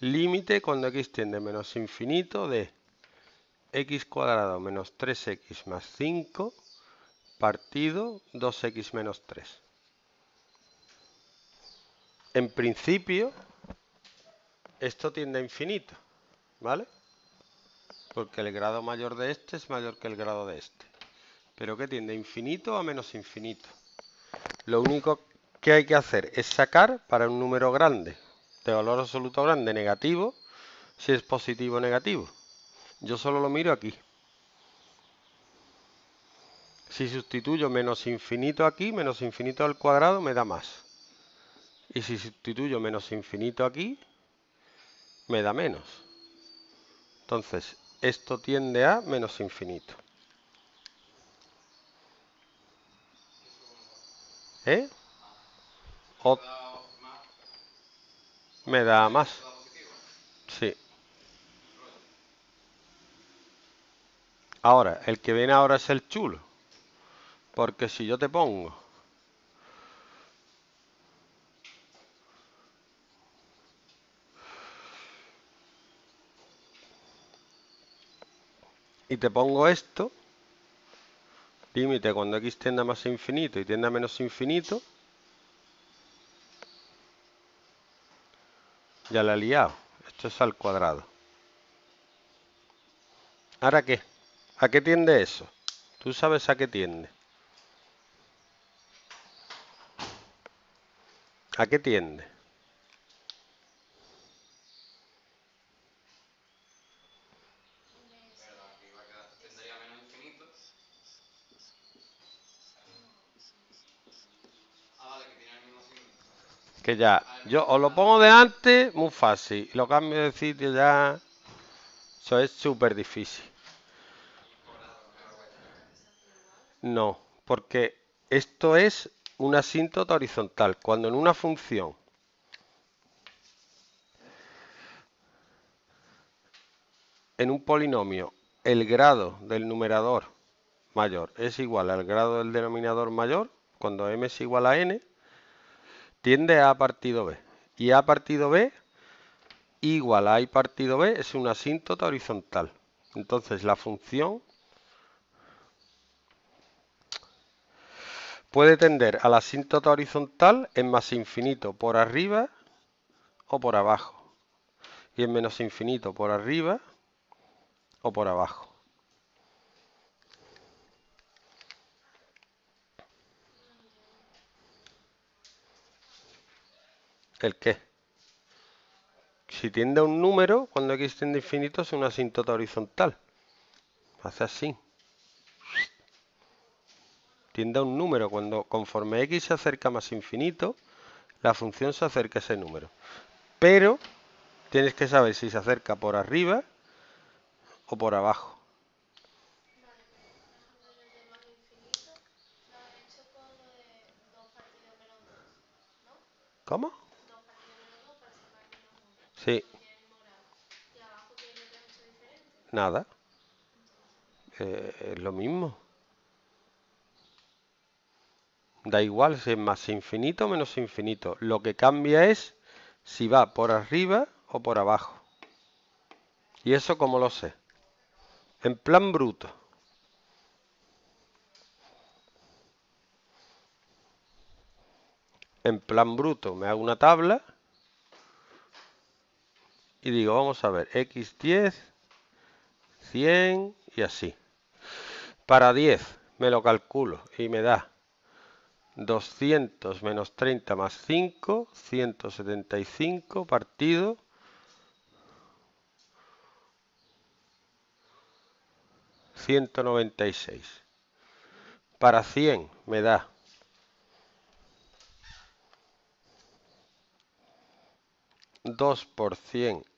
Límite cuando x tiende a menos infinito de x cuadrado menos 3x más 5 partido 2x menos 3. En principio, esto tiende a infinito, ¿vale? Porque el grado mayor de este es mayor que el grado de este. Pero ¿qué tiende a infinito a menos infinito. Lo único que... ¿qué hay que hacer? Es sacar para un número grande, de valor absoluto grande, negativo, si es positivo o negativo. Yo solo lo miro aquí. Si sustituyo menos infinito aquí, menos infinito al cuadrado me da más. Y si sustituyo menos infinito aquí, me da menos. Entonces, esto tiende a menos infinito. ¿Eh? Me da más. Sí. Ahora, el que viene ahora es el chulo. Porque si yo te pongo... Y te pongo esto, límite cuando x tienda más infinito y tienda menos infinito, Ya la he liado. Esto es al cuadrado. ¿Ahora qué? ¿A qué tiende eso? Tú sabes a qué tiende. ¿A qué tiende? Que ya, yo os lo pongo de antes, muy fácil. Lo cambio de sitio ya. Eso es súper difícil. No, porque esto es una asíntota horizontal. Cuando en una función en un polinomio el grado del numerador mayor es igual al grado del denominador mayor, cuando m es igual a n, tiende a partido B. Y a partido B igual a y partido b es una asíntota horizontal. Entonces la función puede tender a la asíntota horizontal en más infinito por arriba o por abajo. Y en menos infinito por arriba o por abajo. ¿El qué? Si tiende a un número, cuando x tiende a infinito es una asíntota horizontal. Hace así. Tiende a un número. Cuando conforme x se acerca más infinito, la función se acerca a ese número. Pero tienes que saber si se acerca por arriba o por abajo. ¿Cómo? Nada. Eh, es lo mismo. Da igual si es más infinito o menos infinito. Lo que cambia es si va por arriba o por abajo. ¿Y eso como lo sé? En plan bruto. En plan bruto me hago una tabla y digo, vamos a ver, x10, 100 y así. Para 10 me lo calculo y me da 200 menos 30 más 5, 175 partido. ...196... ...para 100 me da... ...2 por 100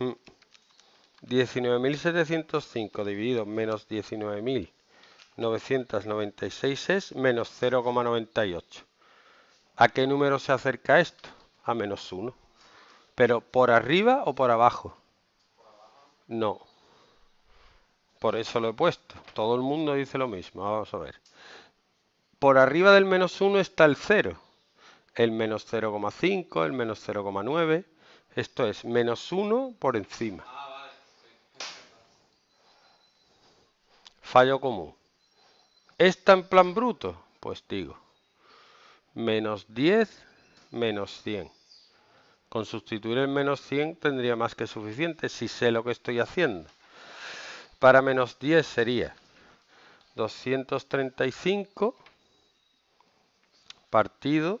19.705 dividido menos 19.996 es menos 0,98. ¿A qué número se acerca esto? A menos 1. ¿Pero por arriba o por abajo? No. Por eso lo he puesto. Todo el mundo dice lo mismo. Vamos a ver. Por arriba del menos 1 está el 0. El menos 0,5, el menos 0,9 esto es menos 1 por encima. Ah, Fallo común. ¿Está en plan bruto? Pues digo, menos 10 menos 100. Con sustituir el menos 100 tendría más que suficiente si sé lo que estoy haciendo. Para menos 10 sería 235 partido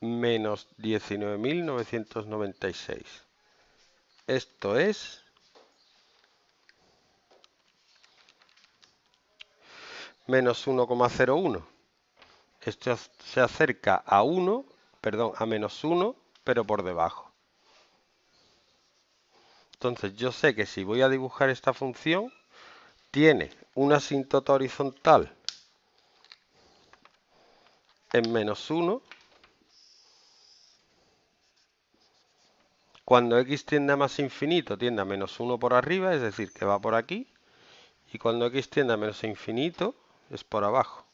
menos 19.996. Esto es... menos 1,01. Esto se acerca a 1, perdón, a menos 1, pero por debajo. Entonces yo sé que si voy a dibujar esta función, tiene una asíntota horizontal en menos 1 Cuando x tiende a más infinito, tiende a menos 1 por arriba, es decir, que va por aquí. Y cuando x tiende a menos infinito, es por abajo.